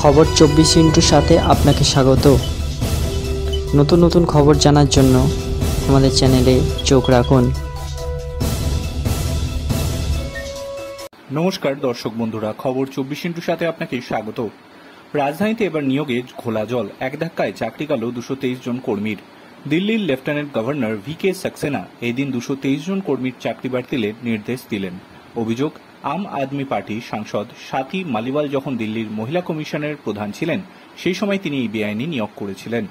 খবর চব্বিশ ইন্টুর সাথে আপনাকে স্বাগত নতুন নতুন খবর জানার জন্য আমাদের চ্যানেলে চোখ রাখুন নমস্কার দর্শক বন্ধুরা খবর চব্বিশ ইন্টুর সাথে আপনাকে স্বাগত রাজধানীতে এবার নিয়োগে ঘোলা জল এক ধাক্কায় চাকরি গেল দুশো তেইশ জন কর্মীর দিল্লির lieutenant governor V K Saxena এদিন দুশো তেইশ জন কর্মীর চাকরি বাড়তিলে নির্দেশ দিলেন অভিযোগ আম আদমি পার্টি সাংসদ স্বাতী মালিওয়াল যখন দিল্লির মহিলা কমিশনের প্রধান ছিলেন সেই সময় তিনি এই বেআইনি নিয়োগ করেছিলেন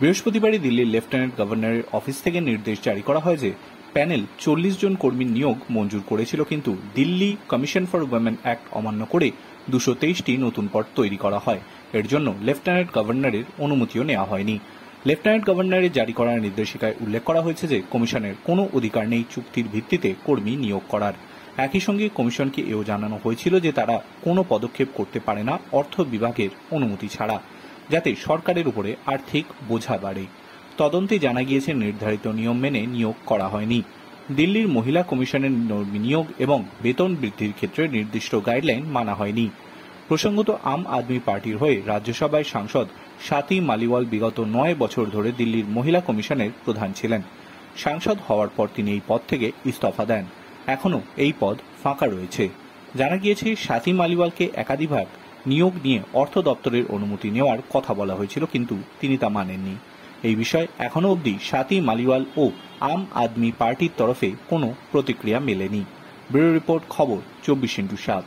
বৃহস্পতিবারই দিল্লির লেফটেন্যান্ট গভর্নরের অফিস থেকে নির্দেশ জারি করা হয় যে প্যানেল চল্লিশ জন কর্মীর নিয়োগ মঞ্জুর করেছিল কিন্তু Delhi commission for women act অমান্য করে দুশো তেইশটি নতুন পদ তৈরি করা হয় এর জন্য লেফটেন্যান্ট গভর্নরের অনুমতিও নেওয়া হয়নি লেফটেন্যান্ট গভর্নরের জারি করার নির্দেশিকায় উল্লেখ করা হয়েছে যে কমিশনের কোনো অধিকার নেই চুক্তির ভিত্তিতে কর্মী নিয়োগ করার একই সঙ্গে কমিশনকে এও জানানো হয়েছিল যে তারা কোনো পদক্ষেপ করতে পারে না অর্থ বিভাগের অনুমতি ছাড়া যাতে সরকারের উপরে আর্থিক বোঝা বাড়ে তদন্তে জানা গিয়েছে নির্ধারিত নিয়ম মেনে নিয়োগ করা হয়নি দিল্লির মহিলা কমিশনের নিয়োগ এবং বেতন বৃদ্ধির ক্ষেত্রে নির্দিষ্ট গাইডলাইন মানা হয়নি প্রসঙ্গত আম আদমি পার্টির হয়ে রাজ্যসভায় সাংসদ স্বাতি মালিওয়াল বিগত নয় বছর ধরে দিল্লির মহিলা কমিশনের প্রধান ছিলেন সাংসদ হওয়ার পর তিনি এই পদ থেকে ইস্তফা দেন এখনও এই পদ ফাঁকা রয়েছে জানা গিয়েছে সাতিম আলিওয়ালকে একাধিভাগ নিয়োগ নিয়ে অর্থ দপ্তরের অনুমতি নেওয়ার কথা বলা হয়েছিল কিন্তু তিনি তা মানেননি এই বিষয়ে এখনও অবধি সাতি মালিওয়াল ও আম আদমি পার্টির তরফে কোনো প্রতিক্রিয়া মেলেনি ব্যুরো রিপোর্ট খবর চব্বিশ ইন্টু সাত